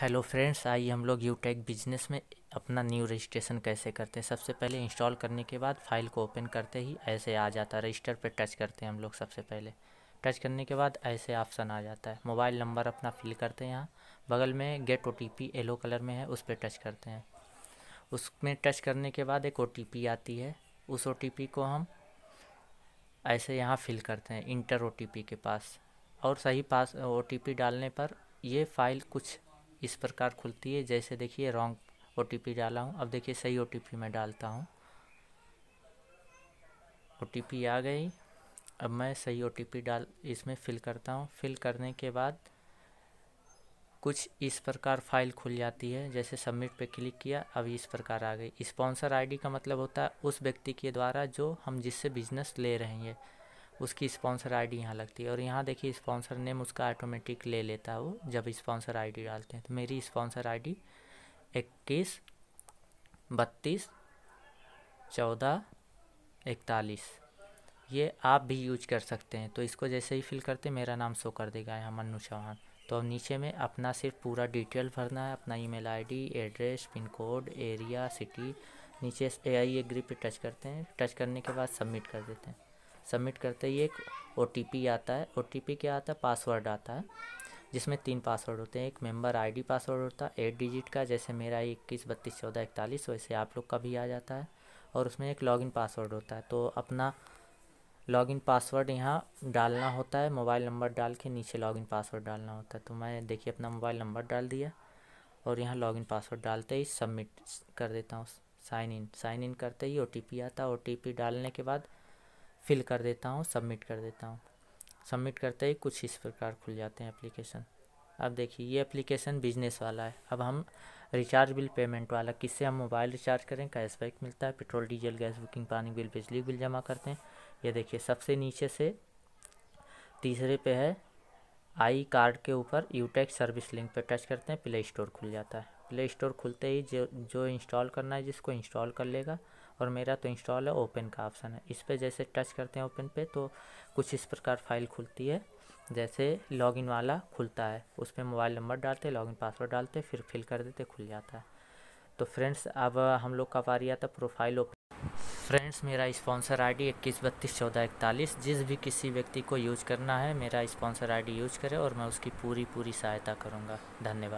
hello friends आइए हम लोग यूटेक बिजनेस में अपना न्यू रजिस्ट्रेशन कैसे करते हैं सबसे पहले इंस्टॉल करने के बाद फाइल को ओपन करते ही ऐसे आ जाता है रजिस्टर पर टच करते हैं हम लोग सबसे पहले टच करने के बाद ऐसे ऑप्शन आ जाता है मोबाइल नंबर अपना फिल करते हैं यहाँ बगल में गेट ओ येलो कलर में है उस पर टच करते हैं उसमें टच करने के बाद एक ओ आती है उस ओ को हम ऐसे यहाँ फिल करते हैं इंटर ओ के पास और सही पास ओ डालने पर ये फाइल कुछ इस प्रकार खुलती है जैसे देखिए रॉन्ग ओ डाला हूँ अब देखिए सही ओ मैं डालता हूँ ओ आ गई अब मैं सही ओ डाल इसमें फिल करता हूँ फिल करने के बाद कुछ इस प्रकार फाइल खुल जाती है जैसे सबमिट पे क्लिक किया अब इस प्रकार आ गई स्पॉन्सर आईडी का मतलब होता है उस व्यक्ति के द्वारा जो हम जिससे बिजनेस ले रहे हैं उसकी स्पॉन्सर आईडी यहाँ लगती है और यहाँ देखिए स्पॉन्सर नेम उसका ऑटोमेटिक ले लेता है वो जब स्पॉन्सर आईडी डालते हैं तो मेरी स्पॉन्सर आईडी इक्कीस बत्तीस चौदह इकतालीस ये आप भी यूज कर सकते हैं तो इसको जैसे ही फिल करते मेरा नाम शो कर देगा यहाँ मन्नू चौहान तो अब नीचे में अपना सिर्फ पूरा डिटेल भरना है अपना email ID address pin code area city नीचे ए आई एग्री पे टच करते हैं टच करने के बाद सबमिट कर देते हैं सबमिट करते ही एक ओ आता है ओ क्या आता है पासवर्ड आता है जिसमें तीन पासवर्ड होते हैं एक मेंबर आईडी पासवर्ड होता है एट डिजिट का जैसे मेरा इक्कीस बत्तीस चौदह इकतालीस वैसे आप लोग का भी आ जाता है और उसमें एक लॉगिन पासवर्ड होता है तो अपना लॉगिन पासवर्ड यहाँ डालना होता है मोबाइल नंबर डाल के नीचे लॉगिन पासवर्ड डालना होता है तो मैं देखिए अपना मोबाइल नंबर डाल दिया और यहाँ लॉगिन पासवर्ड डालते ही सबमिट कर देता हूँ साइन इन साइन इन करते ही ओ आता है ओ डालने के बाद फिल कर देता हूँ सबमिट कर देता हूँ सबमिट करते ही कुछ इस प्रकार खुल जाते हैं एप्लीकेशन अब देखिए ये एप्लीकेशन बिजनेस वाला है अब हम रिचार्ज बिल पेमेंट वाला किससे हम मोबाइल रिचार्ज करें कैशबैक मिलता है पेट्रोल डीजल गैस बुकिंग पानी बिल बिजली बिल जमा करते हैं ये देखिए सबसे नीचे से तीसरे पे है आई कार्ड के ऊपर यूटेक सर्विस लिंक पर टच करते हैं प्ले स्टोर खुल जाता है प्ले स्टोर खुलते ही जो जो इंस्टॉल करना है जिसको इंस्टॉल कर लेगा और मेरा तो इंस्टॉल है ओपन का ऑप्शन है इस पर जैसे टच करते हैं ओपन पे तो कुछ इस प्रकार फाइल खुलती है जैसे लॉगिन वाला खुलता है उस पर मोबाइल नंबर डालते लॉगिन पासवर्ड डालते फिर फिल कर देते खुल जाता है तो फ्रेंड्स अब हम लोग का पारिया था प्रोफाइल ओपन फ्रेंड्स मेरा स्पॉन्सर आईडी इक्कीस बत्तीस चौदह इकतालीस जिस भी किसी व्यक्ति को यूज करना है मेरा स्पॉन्सर आईडी यूज करे और मैं उसकी पूरी पूरी सहायता करूँगा धन्यवाद